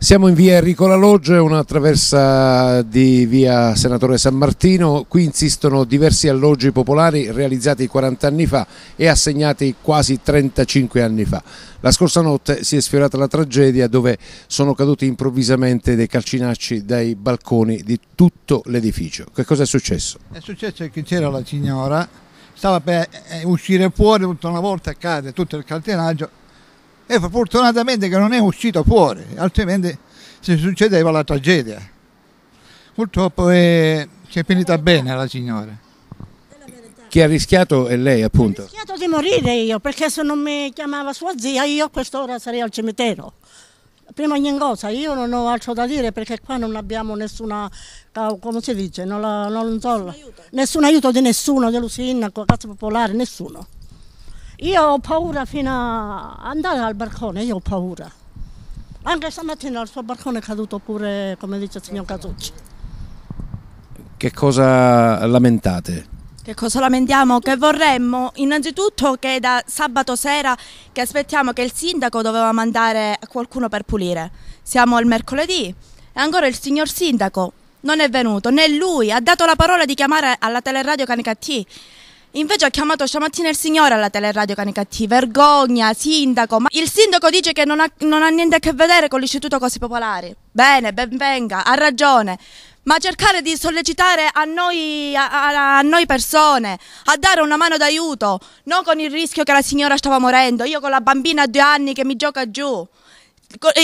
Siamo in via Enrico Laloge, una traversa di via Senatore San Martino. Qui insistono diversi alloggi popolari realizzati 40 anni fa e assegnati quasi 35 anni fa. La scorsa notte si è sfiorata la tragedia dove sono caduti improvvisamente dei calcinacci dai balconi di tutto l'edificio. Che cosa è successo? È successo che c'era la signora, stava per eh, uscire fuori, tutta una volta cade tutto il calcinaggio e fortunatamente che non è uscito fuori, altrimenti si succedeva la tragedia. Purtroppo è, eh, si è finita bene la signora. Chi ha rischiato è lei appunto. Ho rischiato di morire io, perché se non mi chiamava sua zia io a quest'ora sarei al cimitero. Prima ogni cosa, io non ho altro da dire perché qua non abbiamo nessuna, come si dice, non la, non so, nessun aiuto di nessuno, dello sindaco, cazzo popolare, nessuno. Io ho paura fino a andare al barcone, io ho paura. Anche stamattina il suo barcone è caduto pure, come dice il signor Casucci. Che cosa lamentate? Che cosa lamentiamo? Che vorremmo innanzitutto che da sabato sera che aspettiamo che il sindaco doveva mandare qualcuno per pulire. Siamo al mercoledì e ancora il signor sindaco non è venuto, né lui ha dato la parola di chiamare alla teleradio Canicattì Invece ha chiamato stamattina il signore alla teleradio Cani Vergogna, sindaco. Ma il sindaco dice che non ha, non ha niente a che vedere con l'Istituto Cose Popolari. Bene, ben venga, ha ragione ma cercare di sollecitare a noi, a, a noi, persone, a dare una mano d'aiuto, non con il rischio che la signora stava morendo, io con la bambina a due anni che mi gioca giù,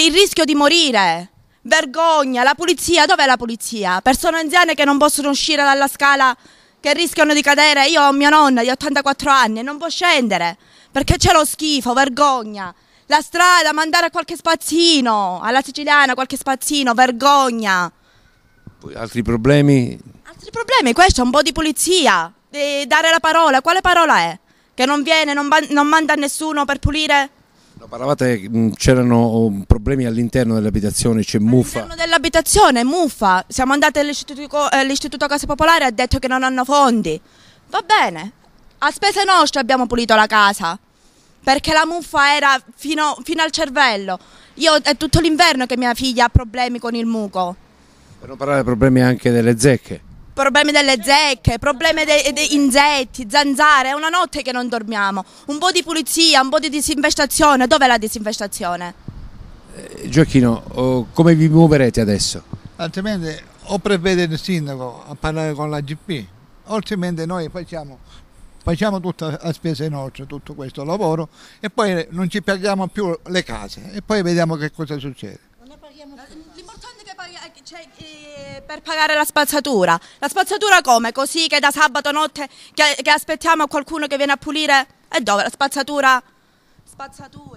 il rischio di morire. Vergogna, la pulizia, dov'è la pulizia? Persone anziane che non possono uscire dalla scala che rischiano di cadere. Io ho mia nonna di 84 anni e non può scendere perché c'è lo schifo, vergogna. La strada, mandare a qualche spazzino, alla siciliana qualche spazzino, vergogna. Poi altri problemi? Altri problemi, questo è un po' di pulizia, di dare la parola. Quale parola è? Che non viene, non, non manda nessuno per pulire? Parlavate che mm, c'erano mm, problemi all'interno dell'abitazione, c'è muffa. All'interno dell'abitazione, muffa. Siamo andati all'istituto, eh, all'istituto Casa Popolare e ha detto che non hanno fondi. Va bene, a spese nostre abbiamo pulito la casa perché la muffa era fino, fino, al cervello. Io è tutto l'inverno che mia figlia ha problemi con il muco. Per non parlare dei problemi anche delle zecche problemi delle zecche, problemi degli insetti, zanzare, è una notte che non dormiamo. Un po' di pulizia, un po' di disinfestazione, dov'è la disinfestazione? Eh, Gioacchino, oh, come vi muoverete adesso? Altrimenti o prevede il sindaco a parlare con la GP, altrimenti noi facciamo, facciamo tutta a spese nostre tutto questo lavoro e poi non ci paghiamo più le case e poi vediamo che cosa succede. L'importante è che paghi, eh, cioè, eh, per pagare la spazzatura. La spazzatura come? Così che da sabato notte che, che aspettiamo qualcuno che viene a pulire? E dove? La spazzatura? Spazzatura.